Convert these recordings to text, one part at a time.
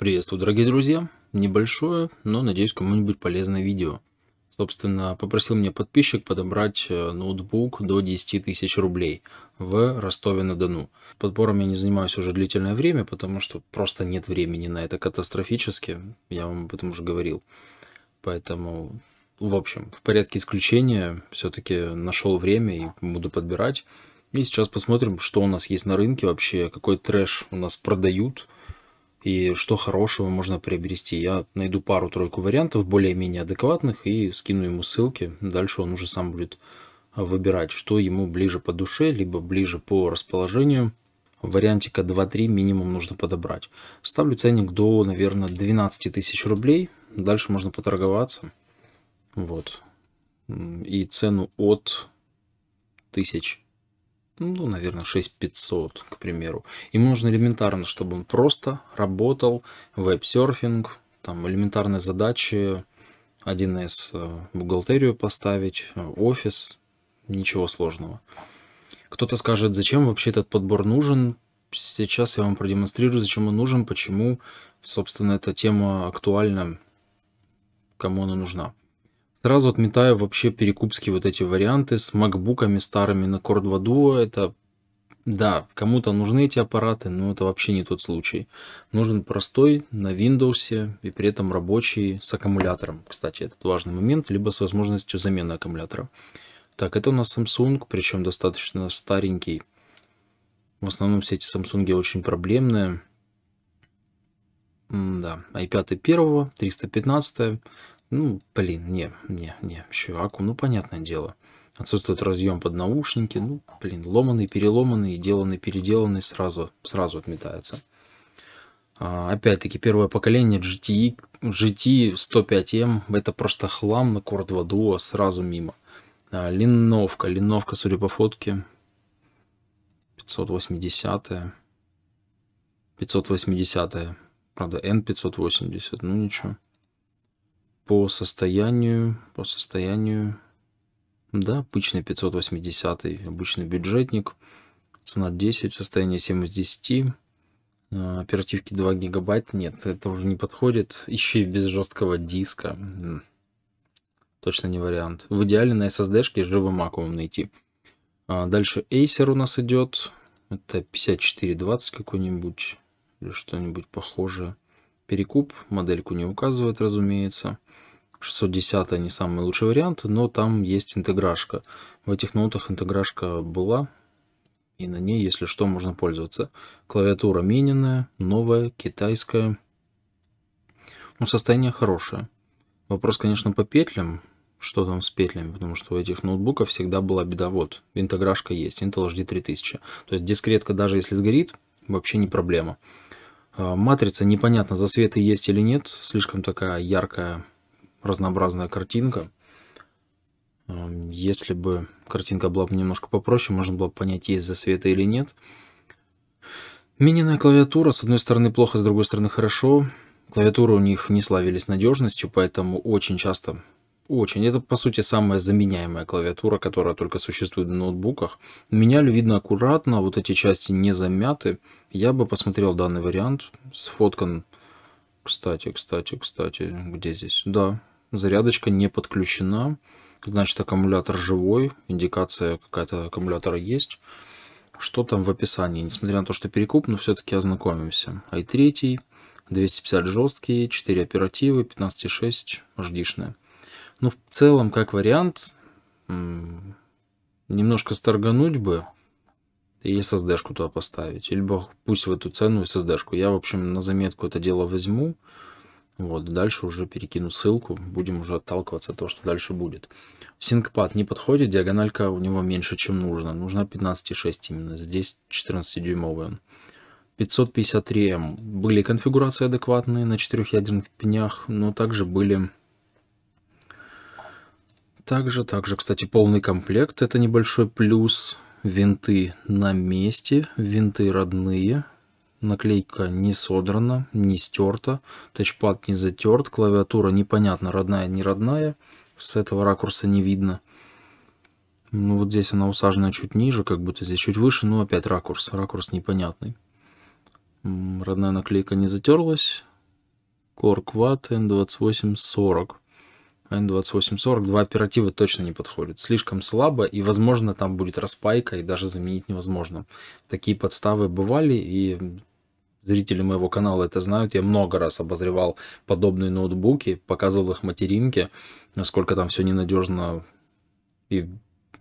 Приветствую, дорогие друзья! Небольшое, но, надеюсь, кому-нибудь полезное видео. Собственно, попросил меня подписчик подобрать э, ноутбук до 10 тысяч рублей в Ростове-на-Дону. Подбором я не занимаюсь уже длительное время, потому что просто нет времени на это катастрофически. Я вам об этом уже говорил. Поэтому, в общем, в порядке исключения все-таки нашел время и буду подбирать. И сейчас посмотрим, что у нас есть на рынке вообще, какой трэш у нас продают – и что хорошего можно приобрести. Я найду пару-тройку вариантов более-менее адекватных и скину ему ссылки. Дальше он уже сам будет а, выбирать, что ему ближе по душе, либо ближе по расположению. Вариантика 2-3 минимум нужно подобрать. Ставлю ценник до, наверное, 12 тысяч рублей. Дальше можно поторговаться. Вот. И цену от тысяч ну, наверное, 6500, к примеру. Им нужно элементарно, чтобы он просто работал, веб-серфинг, там элементарные задачи, 1С э, бухгалтерию поставить, э, офис, ничего сложного. Кто-то скажет, зачем вообще этот подбор нужен, сейчас я вам продемонстрирую, зачем он нужен, почему, собственно, эта тема актуальна, кому она нужна. Сразу отметаю вообще перекупские вот эти варианты с макбуками старыми на Core 2 Duo. Это, да, кому-то нужны эти аппараты, но это вообще не тот случай. Нужен простой, на Windows и при этом рабочий с аккумулятором. Кстати, этот важный момент, либо с возможностью замены аккумулятора. Так, это у нас Samsung, причем достаточно старенький. В основном все эти Samsung очень проблемные. М да, i5 1, 315 ну, блин, не, не, не, еще ну, понятное дело. Отсутствует разъем под наушники, ну, блин, ломанный, переломанный, деланный, переделанный сразу, сразу отметается. А, Опять-таки, первое поколение GT, GT 105M, это просто хлам на Core 2 Duo, сразу мимо. А, линовка, линовка, судя по фотке, 580 -е. 580 -е. правда, N580, ну ничего по состоянию, по состоянию, да, обычный 580, обычный бюджетник, цена 10, состояние 7 из 10, а, оперативки 2 гигабайт, нет, это уже не подходит, еще и без жесткого диска, точно не вариант. В идеале на SSD-шке живым аккумом найти. А, дальше Acer у нас идет, это 5420 какой-нибудь, или что-нибудь похожее. Перекуп, модельку не указывает, разумеется. 610 не самый лучший вариант, но там есть интеграшка. В этих ноутах интеграшка была, и на ней, если что, можно пользоваться. Клавиатура мининая, новая, китайская. Ну, состояние хорошее. Вопрос, конечно, по петлям, что там с петлями, потому что у этих ноутбуков всегда была беда. Вот, интеграшка есть, Intel HD 3000. То есть дискретка, даже если сгорит, вообще не проблема. А, матрица непонятно, засветы есть или нет, слишком такая яркая разнообразная картинка. Эм, если бы картинка была бы немножко попроще, можно было бы понять, есть засветы или нет. Мининая клавиатура, с одной стороны плохо, с другой стороны хорошо. Клавиатуры у них не славились надежностью, поэтому очень часто, очень, это по сути самая заменяемая клавиатура, которая только существует на ноутбуках. Меняли, видно, аккуратно, вот эти части не замяты. Я бы посмотрел данный вариант, сфоткан, кстати, кстати, кстати, где здесь? Да, зарядочка не подключена, значит аккумулятор живой, индикация какая-то аккумулятора есть. Что там в описании? Несмотря на то, что перекуп, но все-таки ознакомимся. i3, 250 жесткие, 4 оперативы, 15,6 ждишные. Ну, в целом, как вариант, немножко сторгануть бы и SSD-шку туда поставить. Либо пусть в эту цену SSD-шку. Я, в общем, на заметку это дело возьму. Вот, дальше уже перекину ссылку, будем уже отталкиваться от того, что дальше будет. Синкпад не подходит, диагональка у него меньше, чем нужно. Нужна 15,6 именно, здесь 14-дюймовый он. 553М. Были конфигурации адекватные на четырех ядерных пнях, но также были... Также, также, кстати, полный комплект, это небольшой плюс. Винты на месте, винты родные, Наклейка не содрана, не стерта, тачпад не затерт, клавиатура непонятно, родная, не родная. С этого ракурса не видно. Ну вот здесь она усажена чуть ниже, как будто здесь чуть выше, но опять ракурс, ракурс непонятный. Родная наклейка не затерлась. Core Quad N2840. N2840 два оператива точно не подходят. Слишком слабо, и, возможно, там будет распайка, и даже заменить невозможно. Такие подставы бывали, и зрители моего канала это знают, я много раз обозревал подобные ноутбуки, показывал их материнке, насколько там все ненадежно и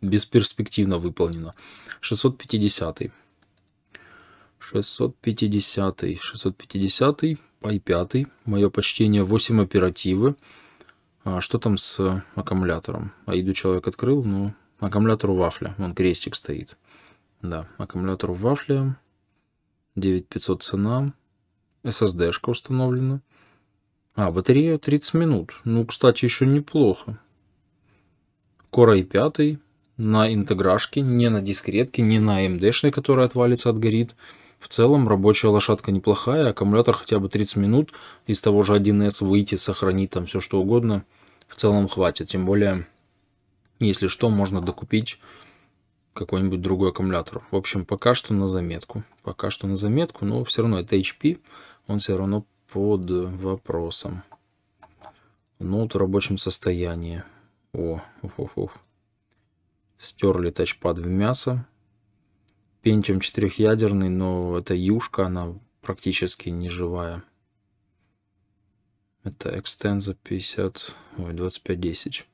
бесперспективно выполнено. 650. 650. 650. i5. Мое почтение 8 оперативы. А что там с аккумулятором? Айду человек открыл, но ну, аккумулятор вафля. Вон крестик стоит. Да, аккумулятор вафля. 9500 цена. SSD-шка установлена. А, батарея 30 минут. Ну, кстати, еще неплохо. Core i5 на интеграшке, не на дискретке, не на AMD-шной, которая отвалится, отгорит. В целом рабочая лошадка неплохая, аккумулятор хотя бы 30 минут, из того же 1С выйти, сохранить там все что угодно, в целом хватит. Тем более, если что, можно докупить какой-нибудь другой аккумулятор. В общем, пока что на заметку. Пока что на заметку, но все равно это HP, он все равно под вопросом. Ноут ну, в рабочем состоянии. О, уф, уф, уф. Стерли тачпад в мясо. Pentium 4-ядерный, но это юшка, она практически неживая. Это Extensa 50, ой, 2510.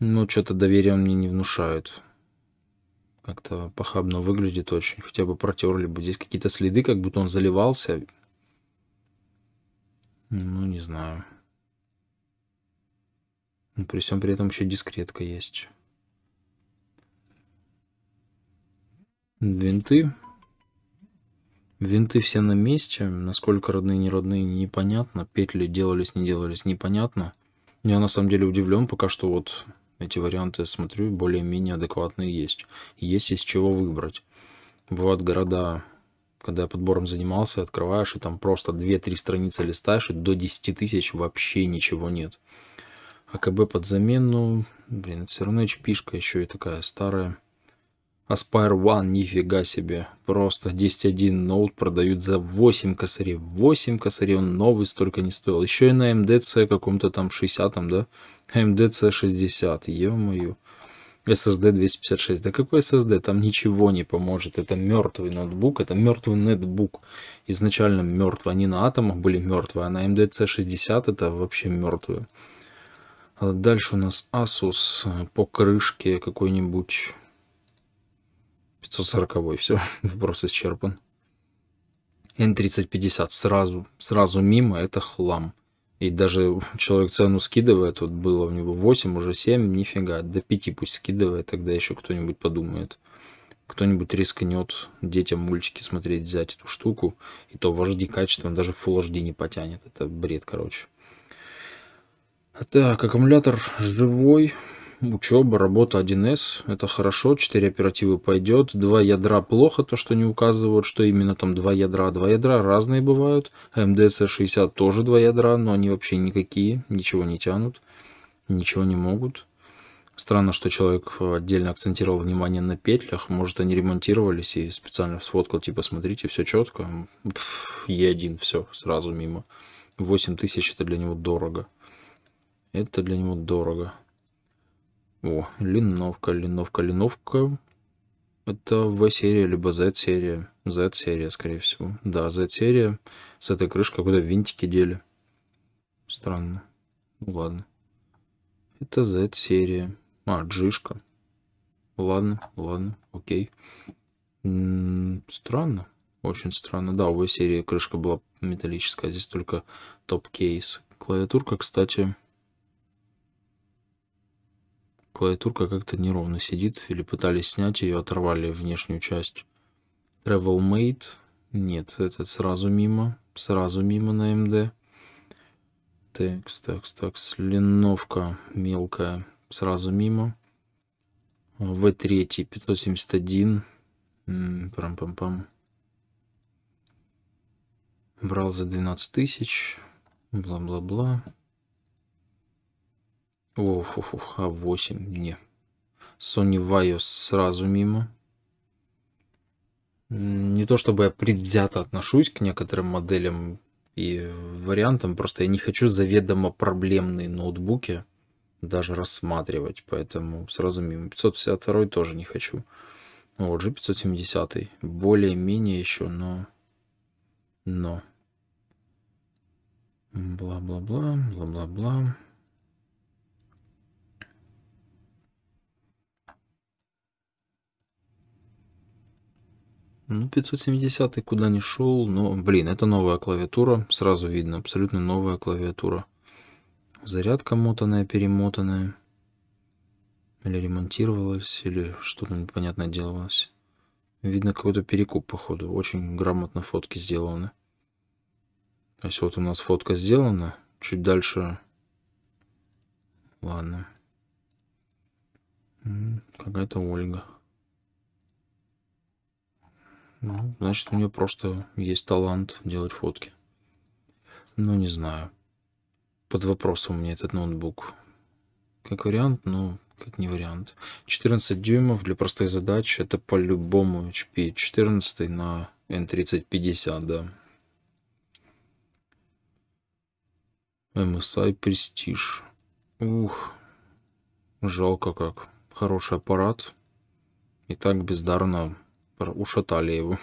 Ну, что-то доверие мне не внушают как-то похабно выглядит очень. Хотя бы протерли бы. Здесь какие-то следы, как будто он заливался. Ну, не знаю. При всем при этом еще дискретка есть. Винты. Винты все на месте. Насколько родные, не родные, непонятно. Петли делались, не делались, непонятно. Я на самом деле удивлен пока что вот эти варианты, смотрю, более-менее адекватные есть. Есть из чего выбрать. Бывают города, когда я подбором занимался, открываешь, и там просто 2-3 страницы листаешь, и до 10 тысяч вообще ничего нет. АКБ под замену, блин, это все равно hp еще и такая старая. Aspire а One, нифига себе. Просто 10.1 ноут продают за 8 косарей. 8 косарей, он новый столько не стоил. Еще и на MDC каком-то там 60-м, да? MDC 60, ё мою. SSD 256. Да какой SSD? Там ничего не поможет. Это мертвый ноутбук, это мертвый нетбук. Изначально мертвый. Они на атомах были мертвые, а на MDC 60 это вообще мертвые. А дальше у нас Asus по крышке какой-нибудь 540, все, вопрос исчерпан. N3050 сразу, сразу мимо, это хлам. И даже человек цену скидывает, вот было у него 8, уже 7, нифига, до 5 пусть скидывает, тогда еще кто-нибудь подумает. Кто-нибудь рискнет детям мультики смотреть, взять эту штуку, и то в HD качестве он даже Full HD не потянет, это бред, короче. Так, аккумулятор живой, учеба, работа 1С, это хорошо, 4 оперативы пойдет, 2 ядра плохо, то что не указывают, что именно там 2 ядра, 2 ядра разные бывают, МДЦ-60 тоже 2 ядра, но они вообще никакие, ничего не тянут, ничего не могут. Странно, что человек отдельно акцентировал внимание на петлях, может они ремонтировались и специально сфоткал, типа смотрите, все четко, Пфф, Е1, все, сразу мимо. 8 тысяч это для него дорого. Это для него дорого. О, линовка, линовка, линовка. Это V-серия, либо Z-серия. Z-серия, скорее всего. Да, Z-серия. С этой крышкой куда винтики дели. Странно. Ну ладно. Это Z-серия. А, джишка. Ладно, ладно, окей. странно. Очень странно. Да, у серии крышка была металлическая, здесь только топ-кейс. Клавиатурка, кстати, клавиатурка как-то неровно сидит, или пытались снять ее, оторвали внешнюю часть. Travel Mate, нет, этот сразу мимо, сразу мимо на МД. Такс, такс, такс, линовка мелкая, сразу мимо. В3 571, прям-пам-пам. Брал за 12 тысяч, бла-бла-бла. Ох, ох, ох, а 8, не. Sony Vaio сразу мимо. Не то чтобы я предвзято отношусь к некоторым моделям и вариантам, просто я не хочу заведомо проблемные ноутбуки даже рассматривать, поэтому сразу мимо. 552 тоже не хочу. Вот же 570 более-менее еще, но... Но... Бла-бла-бла, бла-бла-бла. Ну, 570 куда не шел, но, блин, это новая клавиатура, сразу видно, абсолютно новая клавиатура. Зарядка мотанная, перемотанная. Или ремонтировалась, или что-то непонятное делалось. Видно какой-то перекуп, походу. Очень грамотно фотки сделаны. То есть вот у нас фотка сделана. Чуть дальше... Ладно. Какая-то Ольга. Ну, значит, у меня просто есть талант делать фотки. Ну, не знаю. Под вопросом у меня этот ноутбук. Как вариант, но как не вариант. 14 дюймов для простых задач. Это по-любому HP 14 на N3050, да. MSI Prestige. А Ух, жалко как. Хороший аппарат. И так бездарно ушатали его.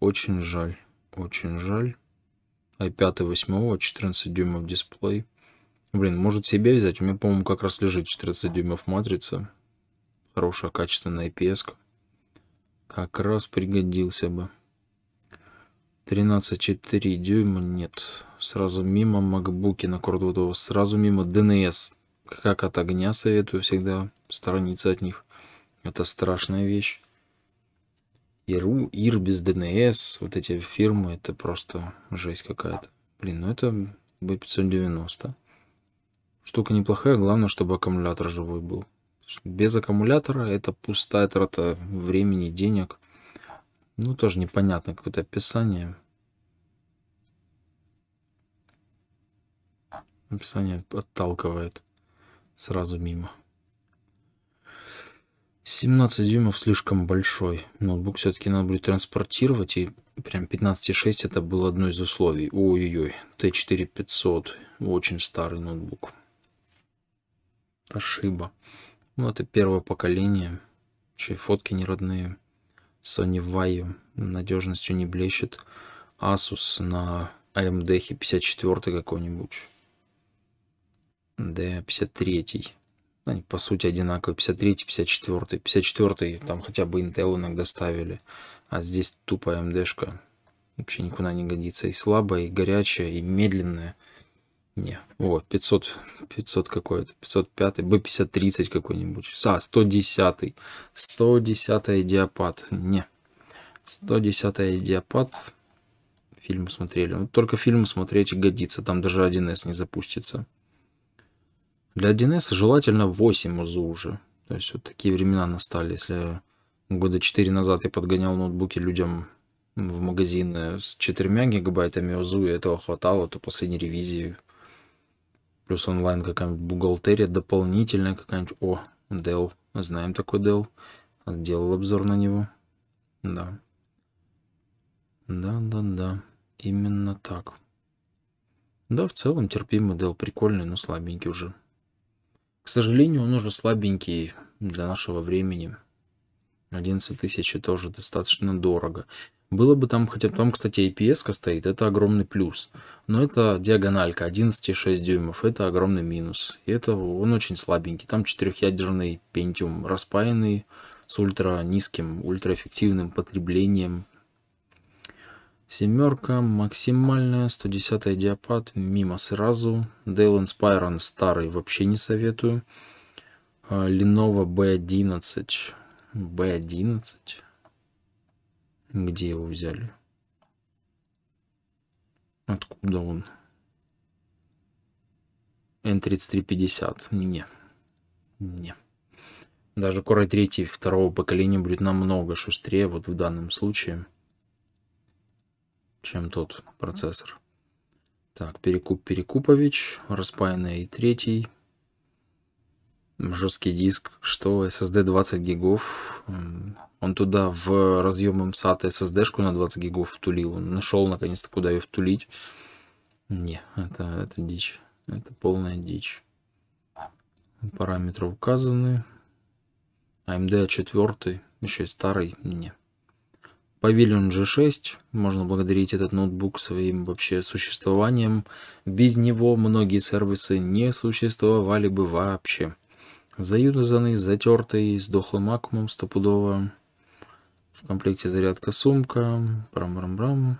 Очень жаль, очень жаль. i5, 8, 14 дюймов дисплей. Блин, может себе взять? У меня, по-моему, как раз лежит 14 дюймов матрица. Хорошая, качественная IPS. -ка. Как раз пригодился бы. 13,4 дюйма нет. Сразу мимо макбуки на Кордвудова, сразу мимо ДНС. Как от огня советую всегда сторониться от них. Это страшная вещь. Иру, Ир без ДНС, вот эти фирмы, это просто жесть какая-то. Блин, ну это B590. Штука неплохая, главное, чтобы аккумулятор живой был. Без аккумулятора это пустая трата времени, денег. Ну, тоже непонятно, какое-то описание. Описание отталкивает сразу мимо. 17 дюймов слишком большой. Ноутбук все-таки надо будет транспортировать, и прям 15.6 это было одно из условий. Ой-ой-ой, Т4500, очень старый ноутбук. Toshiba. Ну, это первое поколение, еще фотки не родные. Sony Vaio надежностью не блещет. Asus на AMD 54 какой-нибудь. Да, 53 ну, они по сути одинаковые, 53 54 54 там хотя бы Intel иногда ставили, а здесь тупая МДшка, вообще никуда не годится, и слабая, и горячая, и медленная. Не, вот, 500, 500 какой-то, 505, B5030 какой-нибудь. А, 110, 110 диапад, не, 110 диапад, фильмы смотрели. Ну, только фильмы смотреть годится, там даже 1С не запустится. Для 1С желательно 8 УЗУ уже. То есть вот такие времена настали. Если года 4 назад я подгонял ноутбуки людям в магазины с 4 гигабайтами УЗУ и этого хватало, то последней ревизии плюс онлайн какая-нибудь бухгалтерия, дополнительная какая-нибудь. О, Dell, знаем такой Dell. Делал обзор на него. Да. Да-да-да, именно так. Да, в целом терпимый Dell, прикольный, но слабенький уже. К сожалению, он уже слабенький для нашего времени. 11 тысяч тоже достаточно дорого. Было бы там, хотя там, кстати, IPS стоит, это огромный плюс. Но это диагональка 11,6 дюймов, это огромный минус. И это он очень слабенький. Там четырехъядерный Pentium, распаянный с ультра низким, ультраэффективным потреблением Семерка, максимальная, 110 диапад, мимо сразу. Dell Inspiron старый вообще не советую. А, Lenovo B11. B11? Где его взяли? Откуда он? N3350. Не. Не. Даже Core 3 второго поколения будет намного шустрее, вот в данном случае чем тот процессор. Так, Перекуп Перекупович, Распаянный третий. Жесткий диск, что SSD 20 гигов. Он туда в разъем MSAT SSD-шку на 20 гигов втулил. нашел наконец-то, куда ее втулить. Не, это, это дичь. Это полная дичь. Параметры указаны. AMD 4, еще и старый, не. Pavilion G6, можно благодарить этот ноутбук своим вообще существованием. Без него многие сервисы не существовали бы вообще. Заюзанный, затертый, с дохлым акмом стопудово. В комплекте зарядка сумка, брам-брам-брам.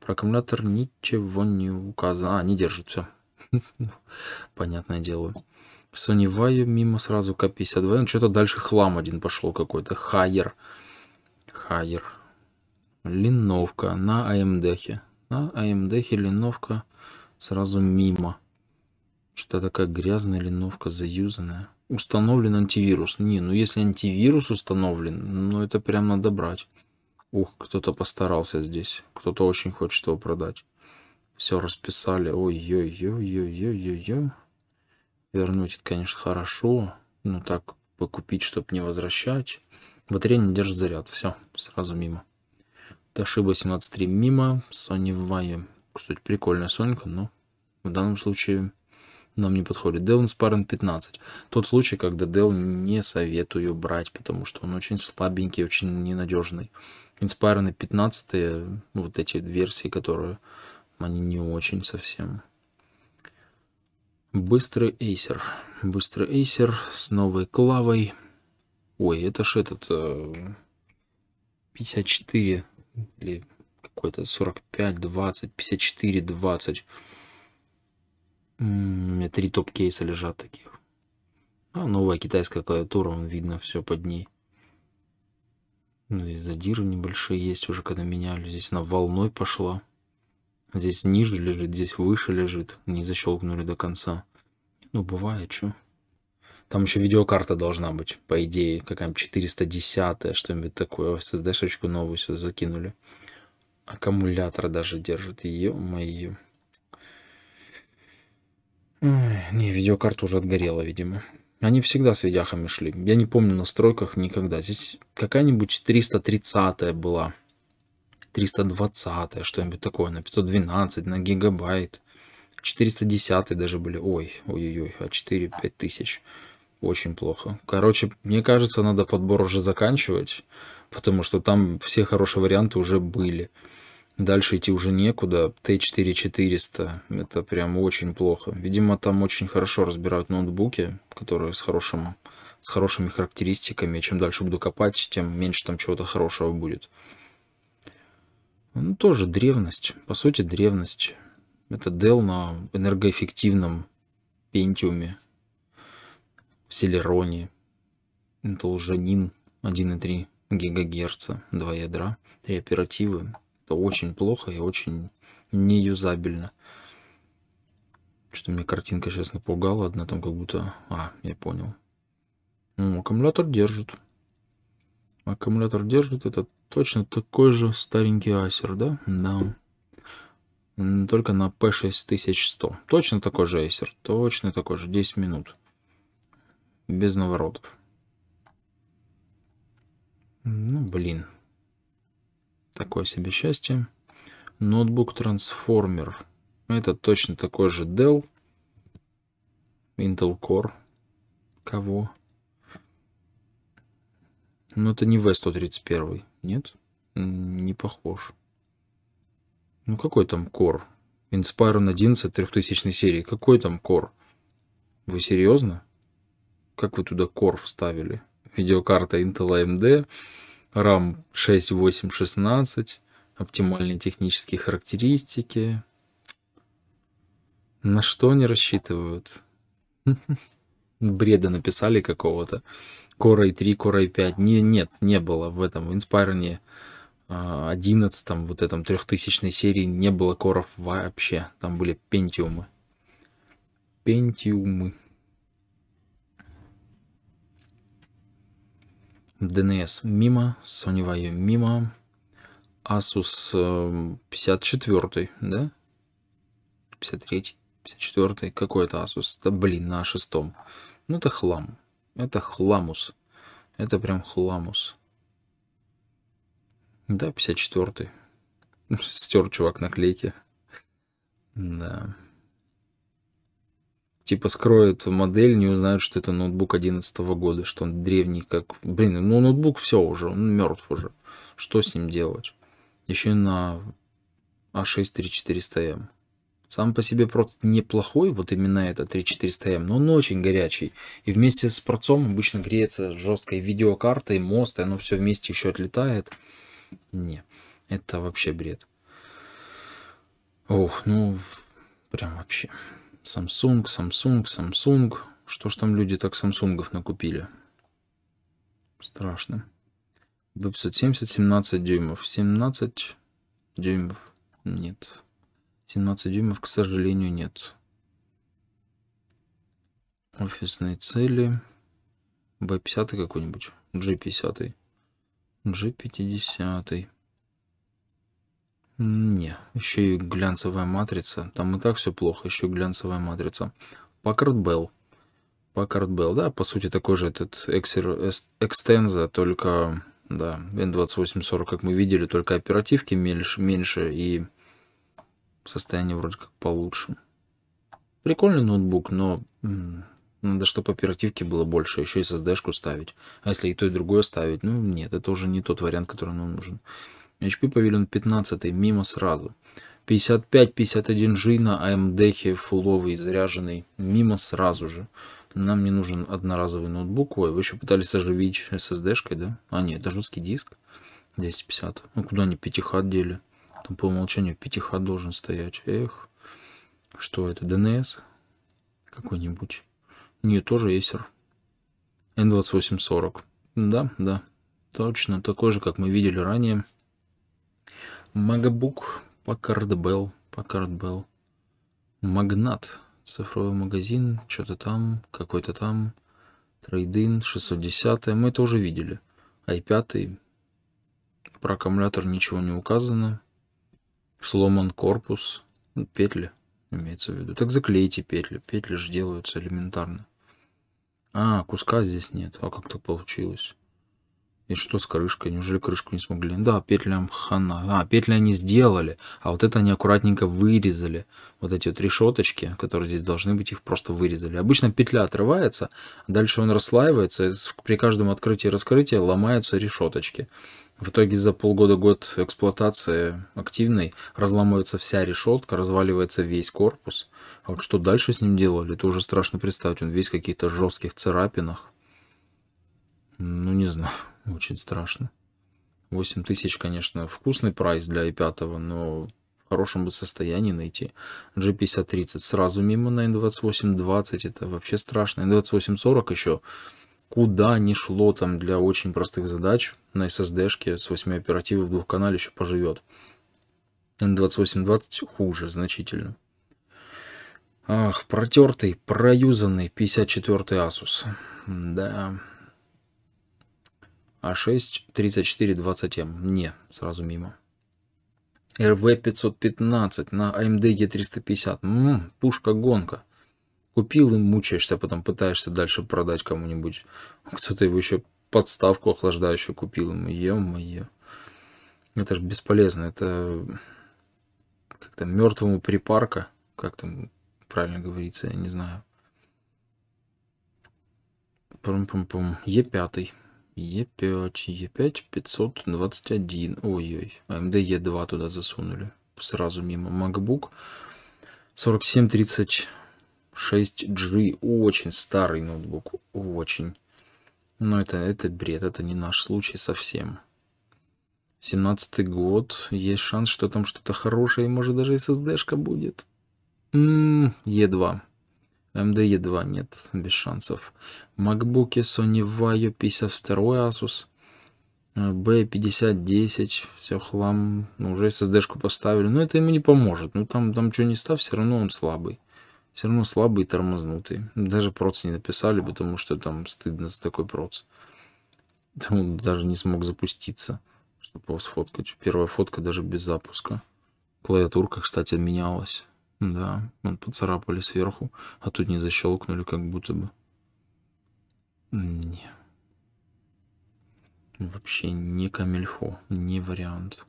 Про аккумулятор ничего не указано. А, не держит, все. Понятное дело. Sony Vaio мимо сразу К52. Ну, что-то дальше хлам один пошел какой-то. Хайер. Хайер. Линовка на АМДхе. На АМДхе линовка сразу мимо. Что-то такая грязная линовка, заюзанная. Установлен антивирус. Не, ну если антивирус установлен, ну это прям надо брать. Ух, кто-то постарался здесь. Кто-то очень хочет его продать. Все расписали. Ой-ой-ой-ой-ой-ой-ой. Вернуть это, конечно, хорошо. Ну так, покупить, чтобы не возвращать. Батарея не держит заряд. Все, сразу мимо. Toshiba 17.3 мимо, Sony Vaio. Кстати, прикольная Сонька, но в данном случае нам не подходит. Dell Inspiron 15. Тот случай, когда Dell не советую брать, потому что он очень слабенький, очень ненадежный. Inspiron 15, вот эти версии, которые они не очень совсем. Быстрый Acer. Быстрый Acer с новой клавой. Ой, это ж этот... 54 э, или какой-то 45, 20, 54, 20. У меня три топ-кейса лежат таких. А новая китайская клавиатура, он видно все под ней. Ну и задиры небольшие есть уже, когда меняли. Здесь она волной пошла. Здесь ниже лежит, здесь выше лежит. Не защелкнули до конца. Ну, бывает, что. Там еще видеокарта должна быть, по идее, какая-нибудь 410 что-нибудь такое. SSD-шечку новую все закинули. Аккумулятор даже держит. Ё-моё. Не, видеокарта уже отгорела, видимо. Они всегда с видяхами шли. Я не помню на стройках никогда. Здесь какая-нибудь 330 была. 320 что-нибудь такое, на 512, на гигабайт. 410 даже были. Ой, ой-ой-ой, а 4 тысяч. Очень плохо. Короче, мне кажется, надо подбор уже заканчивать, потому что там все хорошие варианты уже были. Дальше идти уже некуда. Т4400. Это прям очень плохо. Видимо, там очень хорошо разбирают ноутбуки, которые с, хорошим, с хорошими характеристиками. Чем дальше буду копать, тем меньше там чего-то хорошего будет. Ну, тоже древность. По сути, древность. Это Dell на энергоэффективном пентиуме в Селероне, это уже Лжанин 1,3 ГГц, два ядра, три оперативы. Это очень плохо и очень неюзабельно. Что-то мне картинка сейчас напугала, одна там как будто... А, я понял. Ну, аккумулятор держит. Аккумулятор держит, это точно такой же старенький Acer, да? Да. Только на P6100. Точно такой же Acer, точно такой же, 10 минут без наворотов. Ну, блин. Такое себе счастье. Ноутбук трансформер. Это точно такой же Dell. Intel Core. Кого? Ну, это не V131, нет? Не похож. Ну, какой там Core? Inspiron 11 3000 серии. Какой там Core? Вы серьезно? как вы туда кор вставили? Видеокарта Intel AMD, RAM 6816, оптимальные технические характеристики. На что они рассчитывают? Бреда написали какого-то. Core i3, Core i5. Не, нет, не было в этом. В Inspire 11, а, там, вот этом 3000 серии не было коров вообще. Там были пентиумы. Пентиумы. DNS мимо, Sony мимо, Asus 54, э, да? 53, 54, какой это Asus? Да блин, на шестом. Ну это хлам, это хламус, это прям хламус. Да, 54. Стер чувак наклейки. Да типа скроют модель, не узнают, что это ноутбук 2011 года, что он древний, как... Блин, ну ноутбук все уже, он мертв уже. Что с ним делать? Еще на А6-3400М. Сам по себе просто неплохой, вот именно это 3400М, но он очень горячий. И вместе с процом обычно греется жесткой видеокартой, мост, и оно все вместе еще отлетает. Не, это вообще бред. Ох, ну, прям вообще. Samsung, Samsung, Samsung. Что ж там люди так Самсунгов накупили? Страшно. В 570, 17 дюймов. 17 дюймов нет. 17 дюймов, к сожалению, нет. Офисные цели. B50 какой-нибудь. G50. G50. Не, еще и глянцевая матрица. Там и так все плохо, еще и глянцевая матрица. Packard Bell. Packard Bell, да, по сути такой же этот Exer, Extenza, только, да, N2840, как мы видели, только оперативки меньше, меньше и состояние вроде как получше. Прикольный ноутбук, но надо, чтобы оперативки было больше, еще и SSD-шку ставить. А если и то, и другое ставить, ну нет, это уже не тот вариант, который нам нужен. HP Pavilion 15 мимо сразу. 55-51 G на AMD а фуловый, заряженный, мимо сразу же. Нам не нужен одноразовый ноутбук. Ой, вы еще пытались оживить SSD-шкой, да? А, нет, это жесткий диск. 250. Ну, куда они пятихат дели? Там по умолчанию пятихат должен стоять. Эх, что это, DNS какой-нибудь? Не, тоже Acer. N2840. Да, да, точно, такой же, как мы видели ранее. Магабук, Packard Bell, Packard Bell, Магнат, цифровой магазин, что-то там, какой-то там, трейдин, 610, мы это уже видели. i5, про аккумулятор ничего не указано, сломан корпус, ну, петли имеется в виду. Так заклейте петли, петли же делаются элементарно. А, куска здесь нет, а как так получилось? И что с крышкой? Неужели крышку не смогли? Да, петля хана. А, петли они сделали. А вот это они аккуратненько вырезали. Вот эти вот решеточки, которые здесь должны быть, их просто вырезали. Обычно петля отрывается, а дальше он расслаивается. при каждом открытии и раскрытии ломаются решеточки. В итоге за полгода-год эксплуатации активной разламывается вся решетка, разваливается весь корпус. А вот что дальше с ним делали, это уже страшно представить. Он весь в каких-то жестких царапинах. Ну, не знаю. Очень страшно. 8 тысяч, конечно, вкусный прайс для i5, но в хорошем бы состоянии найти. G5030 сразу мимо на N2820, это вообще страшно. N2840 еще куда ни шло там для очень простых задач. На SSD-шке с 8 оперативов в двухканале еще поживет. N2820 хуже значительно. Ах, протертый, проюзанный 54-й Asus. Да, а6 3420М. Не, сразу мимо. РВ-515 на AMD Е350. Ммм, пушка-гонка. Купил и мучаешься, потом пытаешься дальше продать кому-нибудь. Кто-то его еще подставку охлаждающую купил ему. Е-мое. Это же бесполезно. Это как-то мертвому припарка. Как там правильно говорится, я не знаю. Пум-пум-пум. Е5. Е5, Е5 521. Ой-ой, AMD E2 туда засунули. Сразу мимо. MacBook 4736G. Очень старый ноутбук. Очень. Но это, это бред, это не наш случай совсем. 17-й год. Есть шанс, что там что-то хорошее, может даже SSD-шка будет. М-м, М -м, Е2. AMD E2 нет, без шансов макбуке Sony Vaio 52 Asus, э, B5010, все хлам, ну, уже SSD-шку поставили, но это ему не поможет, ну там, там что не став, все равно он слабый. Все равно слабый и тормознутый. Даже проц не написали, потому что там стыдно за такой проц. Он даже не смог запуститься, чтобы его сфоткать. Первая фотка даже без запуска. Клавиатурка, кстати, менялась. Да, он поцарапали сверху, а тут не защелкнули как будто бы. Не. Ну, вообще не камильфо, не вариант.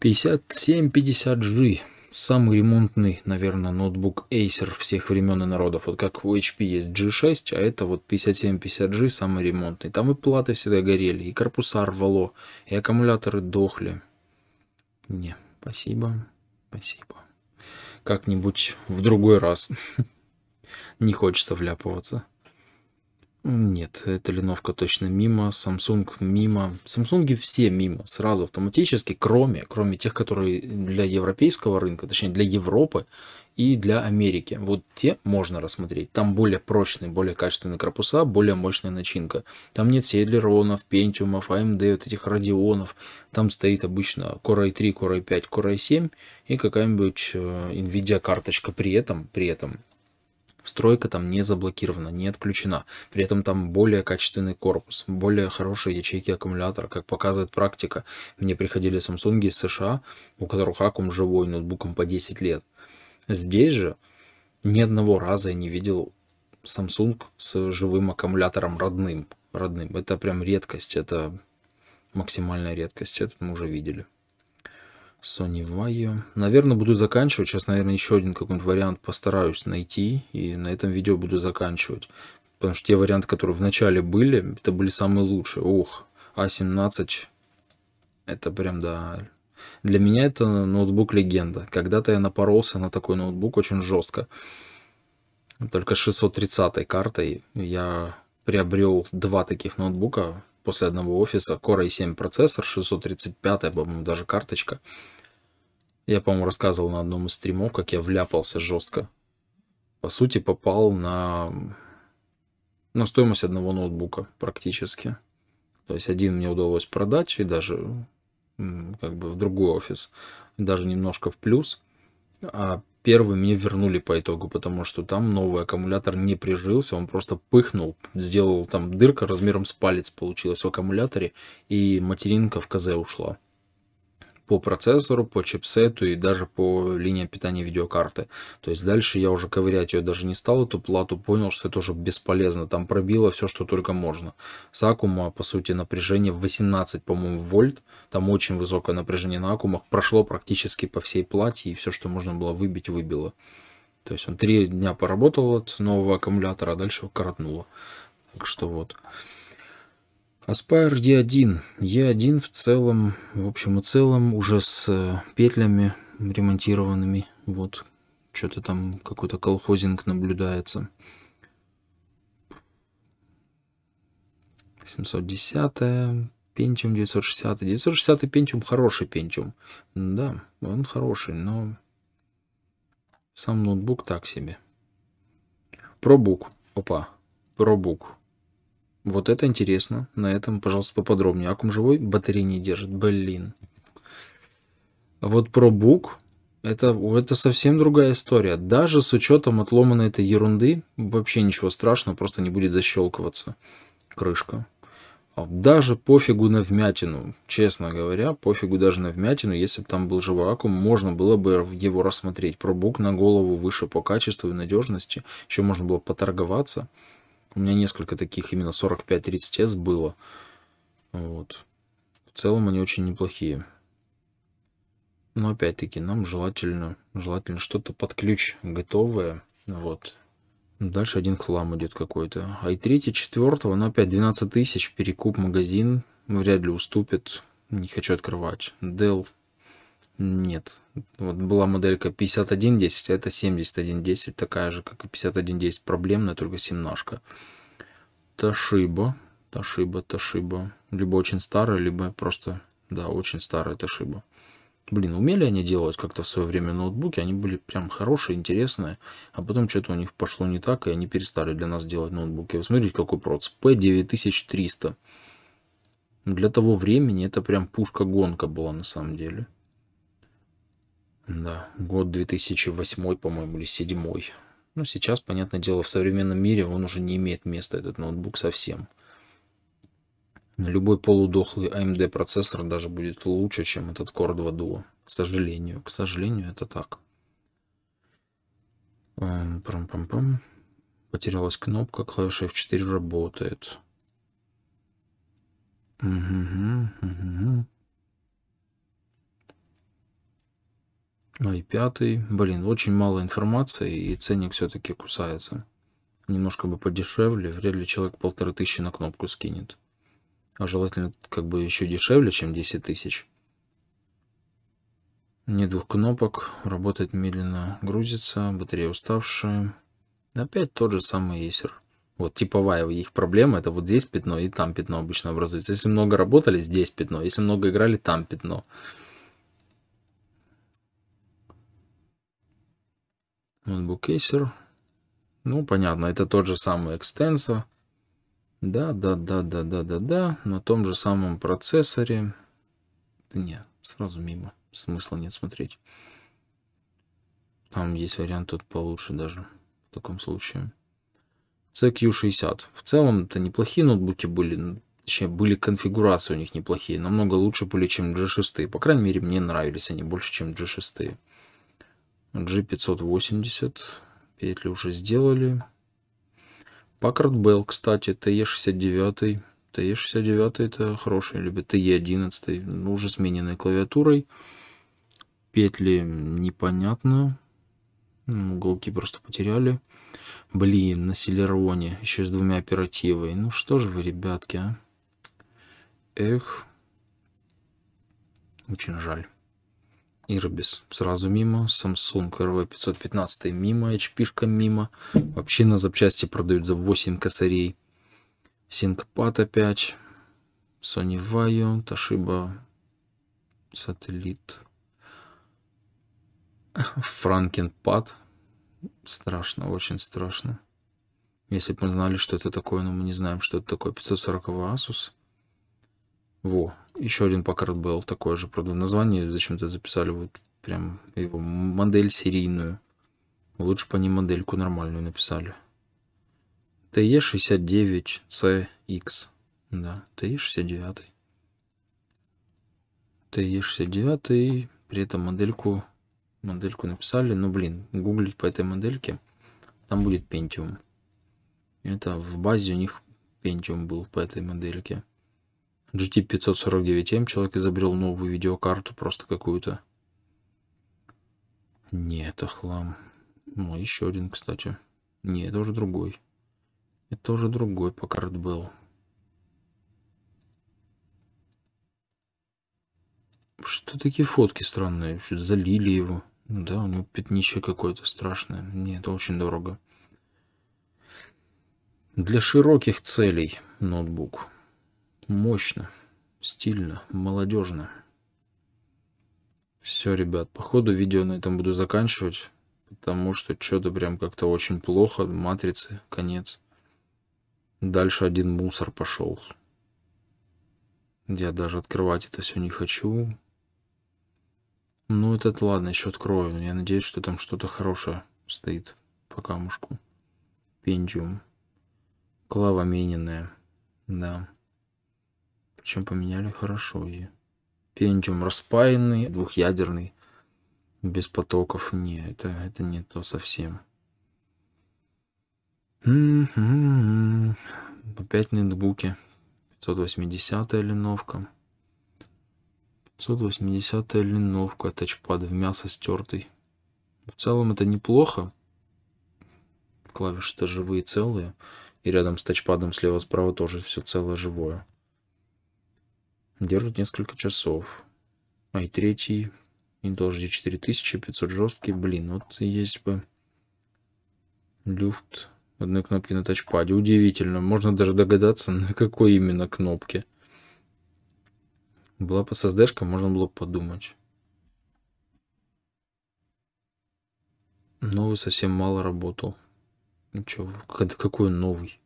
5750G. Самый ремонтный, наверное, ноутбук Acer всех времен и народов. Вот как у HP есть G6, а это вот 5750G самый ремонтный. Там и платы всегда горели, и корпуса рвало, и аккумуляторы дохли. Не, спасибо, спасибо. Как-нибудь в другой раз. Не хочется вляпываться. Нет, эта Леновка точно мимо, Samsung мимо. Samsung все мимо, сразу автоматически, кроме, кроме тех, которые для европейского рынка, точнее для Европы и для Америки. Вот те можно рассмотреть. Там более прочные, более качественные корпуса, более мощная начинка. Там нет седлеронов, Пентиумов, AMD, вот этих Радионов. Там стоит обычно Core i3, Core i5, Core i7 и какая-нибудь э, NVIDIA карточка при этом, при этом стройка там не заблокирована, не отключена. При этом там более качественный корпус, более хорошие ячейки аккумулятора, как показывает практика. Мне приходили Samsung из США, у которых аккум живой ноутбуком по 10 лет. Здесь же ни одного раза я не видел Samsung с живым аккумулятором родным. родным. Это прям редкость, это максимальная редкость, это мы уже видели. Sony Vaio. Наверное, буду заканчивать. Сейчас, наверное, еще один какой-нибудь вариант постараюсь найти. И на этом видео буду заканчивать. Потому что те варианты, которые в начале были, это были самые лучшие. Ух, А17. Это прям, да. Для меня это ноутбук легенда. Когда-то я напоролся на такой ноутбук очень жестко. Только 630 картой я приобрел два таких ноутбука после одного офиса. Core i7 процессор, 635, по-моему, даже карточка. Я, по-моему, рассказывал на одном из стримов, как я вляпался жестко. По сути, попал на, на стоимость одного ноутбука практически. То есть один мне удалось продать и даже как бы в другой офис, даже немножко в плюс. А первый мне вернули по итогу, потому что там новый аккумулятор не прижился, он просто пыхнул, сделал там дырка размером с палец получилась в аккумуляторе, и материнка в КЗ ушла по процессору, по чипсету и даже по линии питания видеокарты. То есть дальше я уже ковырять ее даже не стал, эту плату понял, что это уже бесполезно. Там пробило все, что только можно. С аккума, по сути, напряжение 18, по-моему, вольт. Там очень высокое напряжение на аккумах. Прошло практически по всей плате, и все, что можно было выбить, выбило. То есть он три дня поработал от нового аккумулятора, а дальше его коротнуло. Так что вот. Аспайр Е1. Е1 в целом, в общем и целом, уже с э, петлями ремонтированными. Вот, что-то там какой-то колхозинг наблюдается. 710 Pentium 960. 960 Пентиум хороший Пентиум, Да, он хороший, но сам ноутбук так себе. ProBook. Опа. ProBook. Вот это интересно. На этом, пожалуйста, поподробнее. Аккум живой, батареи не держит. Блин. Вот про бук. Это, это совсем другая история. Даже с учетом отломанной этой ерунды, вообще ничего страшного, просто не будет защелкиваться крышка. А даже пофигу на вмятину, честно говоря, пофигу даже на вмятину, если бы там был живой аккум, можно было бы его рассмотреть. Пробук на голову выше по качеству и надежности, еще можно было поторговаться. У меня несколько таких именно 45-30S было. Вот. В целом они очень неплохие. Но опять-таки нам желательно, желательно что-то под ключ готовое. Вот. Дальше один хлам идет какой-то. А и 3 четвертого, но ну, опять 12 тысяч, перекуп магазин, вряд ли уступит. Не хочу открывать. Dell нет. Вот была моделька 5110, а это 7110, такая же, как и 5110 проблемная, только семнашка. Toshiba, Toshiba, Toshiba. Либо очень старая, либо просто, да, очень старая Toshiba. Блин, умели они делать как-то в свое время ноутбуки, они были прям хорошие, интересные, а потом что-то у них пошло не так, и они перестали для нас делать ноутбуки. Вы смотрите, какой проц, P9300. Для того времени это прям пушка-гонка была на самом деле. Да, год 2008, по-моему, или 2007. Ну, сейчас, понятное дело, в современном мире он уже не имеет места, этот ноутбук совсем. Любой полудохлый AMD процессор даже будет лучше, чем этот Core 2 Duo. К сожалению, к сожалению, это так. Эм, пам-пам-пам. Потерялась кнопка, клавиша F4 работает. Угу, угу. Ну и пятый, блин, очень мало информации, и ценник все-таки кусается. Немножко бы подешевле, вряд ли человек полторы тысячи на кнопку скинет. А желательно как бы еще дешевле, чем 10 тысяч. Не двух кнопок, работает медленно, грузится, батарея уставшая. Опять тот же самый Acer. Вот типовая их проблема, это вот здесь пятно и там пятно обычно образуется. Если много работали, здесь пятно. Если много играли, там пятно. Вот Acer, Ну, понятно, это тот же самый экстенсор. Да, да, да, да, да, да, да. На том же самом процессоре. Да нет, сразу мимо. Смысла нет смотреть. Там есть вариант тут получше даже в таком случае. CQ60. В целом это неплохие ноутбуки были. Точнее, были конфигурации у них неплохие. Намного лучше были, чем G6. По крайней мере, мне нравились они больше, чем G6. G580. Петли уже сделали. Packard Bell, кстати, TE69. TE69 это хороший, либо TE11, ну, уже смененной клавиатурой. Петли непонятно. Ну, уголки просто потеряли. Блин, на Селероне, еще с двумя оперативой. Ну что же вы, ребятки, а? Эх, очень жаль. Ирбис сразу мимо, Samsung RV515 мимо, HP мимо. Вообще на запчасти продают за 8 косарей. Синкпад опять, Sony Vaio, Toshiba сателлит. Франкенпад. Страшно, очень страшно. Если бы мы знали, что это такое, но мы не знаем, что это такое. 540 Asus. Во, еще один Packard Bell, такое же, правда, название зачем-то записали, вот прям его модель серийную. Лучше по ней модельку нормальную написали. TE69CX, да, TE69. TE69, при этом модельку, модельку написали, ну блин, гуглить по этой модельке, там будет Pentium. Это в базе у них Pentium был по этой модельке. GT549M эм человек изобрел новую видеокарту, просто какую-то. Не, это хлам. Ну, еще один, кстати. Не, это уже другой. Это уже другой по Packard был. Что такие фотки странные? Что залили его? Ну да, у него пятнище какое-то страшное. Не, это очень дорого. Для широких целей ноутбук. Мощно, стильно, молодежно. Все, ребят, походу видео на этом буду заканчивать, потому что что-то прям как-то очень плохо. Матрицы, конец. Дальше один мусор пошел. Я даже открывать это все не хочу. Ну, этот, ладно, еще открою. Я надеюсь, что там что-то хорошее стоит по камушку. Пендиум. Клава Мининая. Да. Причем поменяли хорошо ее. Пентиум распаянный, двухъядерный, без потоков. Не, это, это не то совсем. Опять нетбуки. 580-я линовка. 580-я линовка, тачпад в мясо стертый. В целом это неплохо. Клавиши-то живые, целые. И рядом с тачпадом слева-справа тоже все целое живое держит несколько часов. А и третий, Intel HD 4500 жесткий, блин, вот есть бы люфт одной кнопки на тачпаде. Удивительно, можно даже догадаться, на какой именно кнопке. Была по SSD-шка, можно было подумать. Новый совсем мало работал. Че, какой новый?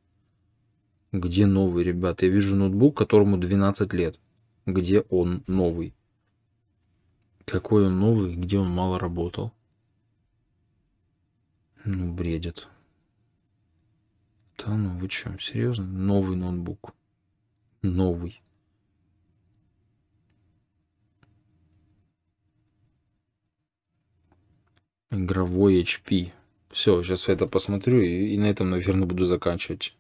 Где новый, ребят? Я вижу ноутбук, которому 12 лет где он новый. Какой он новый, где он мало работал. Ну, бредит. Да ну вы что, серьезно? Новый ноутбук. Новый. Игровой HP. Все, сейчас я это посмотрю и, и на этом, наверное, буду заканчивать.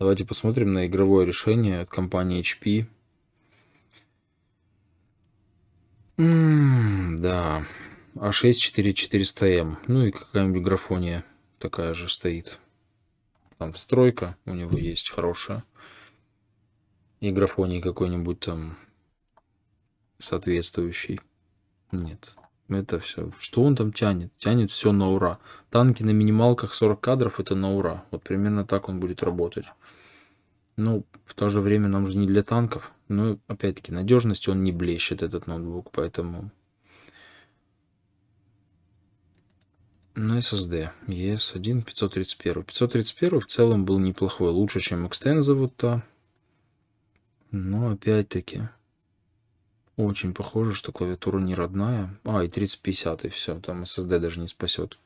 Давайте посмотрим на игровое решение от компании HP. да. А6 4400М. Эм. Ну и какая-нибудь графония такая же стоит. Там встройка у него есть хорошая. И графоний какой-нибудь там соответствующий. Нет. Это все. Что он там тянет? Тянет все на ура. Танки на минималках 40 кадров это на ура. Вот примерно так он будет работать. Ну, в то же время нам же не для танков. Но, ну, опять-таки, надежностью он не блещет, этот ноутбук, поэтому... На SSD ES1 531. 531 в целом был неплохой, лучше, чем Extenza вот то Но, опять-таки, очень похоже, что клавиатура не родная. А, и 3050, и все, там SSD даже не спасет.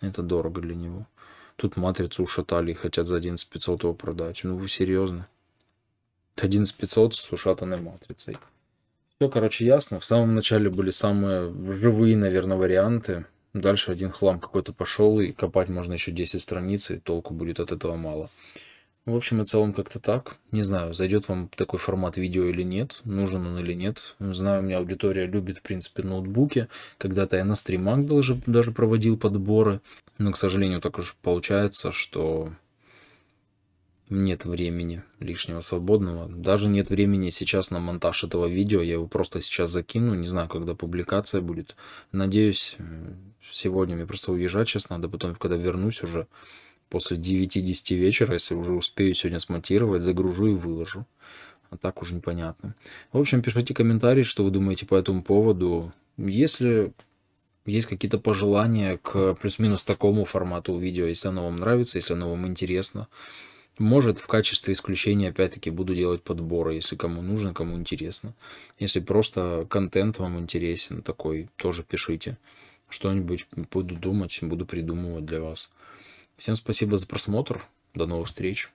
Это дорого для него. Тут матрицу ушатали и хотят за 11500 его продать. Ну вы серьезно? 11500 с ушатанной матрицей. Все, короче, ясно. В самом начале были самые живые, наверное, варианты. Дальше один хлам какой-то пошел, и копать можно еще 10 страниц, и толку будет от этого мало. В общем и целом как-то так. Не знаю, зайдет вам такой формат видео или нет, нужен он или нет. Знаю, у меня аудитория любит, в принципе, ноутбуки. Когда-то я на стримах даже, даже проводил подборы. Но, к сожалению, так уж получается, что нет времени лишнего свободного. Даже нет времени сейчас на монтаж этого видео. Я его просто сейчас закину. Не знаю, когда публикация будет. Надеюсь, сегодня мне просто уезжать сейчас надо. Потом, когда вернусь уже после 9-10 вечера, если уже успею сегодня смонтировать, загружу и выложу. А так уже непонятно. В общем, пишите комментарии, что вы думаете по этому поводу. Если есть какие-то пожелания к плюс-минус такому формату видео, если оно вам нравится, если оно вам интересно, может, в качестве исключения, опять-таки, буду делать подборы, если кому нужно, кому интересно. Если просто контент вам интересен такой, тоже пишите. Что-нибудь буду думать, буду придумывать для вас. Всем спасибо за просмотр. До новых встреч.